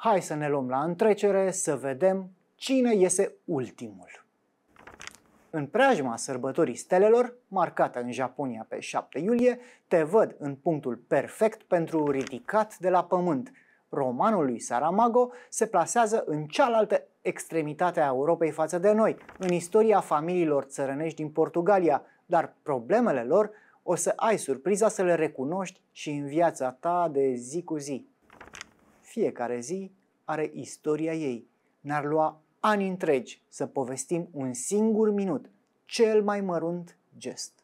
hai să ne luăm la întrecere să vedem cine iese ultimul. În preajma sărbătorii stelelor, marcată în Japonia pe 7 iulie, te văd în punctul perfect pentru ridicat de la pământ. Romanul lui Saramago se plasează în cealaltă extremitate a Europei față de noi, în istoria familiilor țărănești din Portugalia, dar problemele lor o să ai surpriza să le recunoști și în viața ta de zi cu zi. Fiecare zi are istoria ei. Ne-ar lua ani întregi să povestim un singur minut, cel mai mărunt gest.